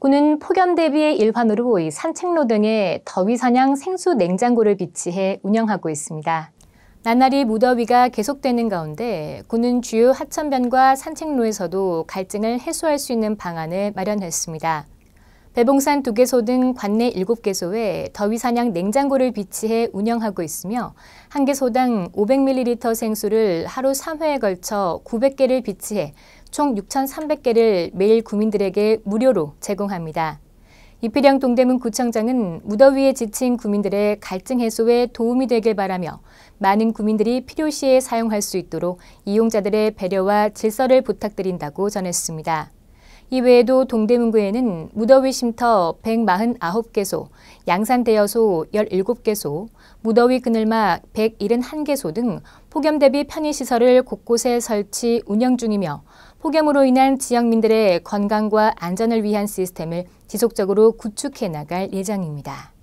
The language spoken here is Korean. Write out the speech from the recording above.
군은 폭염 대비의 일환으로 산책로 등에 더위 사냥 생수 냉장고를 비치해 운영하고 있습니다. 나날이 무더위가 계속되는 가운데 군은 주요 하천변과 산책로에서도 갈증을 해소할 수 있는 방안을 마련했습니다. 배봉산 두개소등 관내 7개소에 더위사냥 냉장고를 비치해 운영하고 있으며 한개소당 500ml 생수를 하루 3회에 걸쳐 900개를 비치해 총 6,300개를 매일 구민들에게 무료로 제공합니다. 이필영 동대문 구청장은 무더위에 지친 구민들의 갈증 해소에 도움이 되길 바라며 많은 구민들이 필요시에 사용할 수 있도록 이용자들의 배려와 질서를 부탁드린다고 전했습니다. 이외에도 동대문구에는 무더위 쉼터 149개소, 양산대여소 17개소, 무더위 그늘막 171개소 등 폭염 대비 편의시설을 곳곳에 설치 운영 중이며 폭염으로 인한 지역민들의 건강과 안전을 위한 시스템을 지속적으로 구축해 나갈 예정입니다.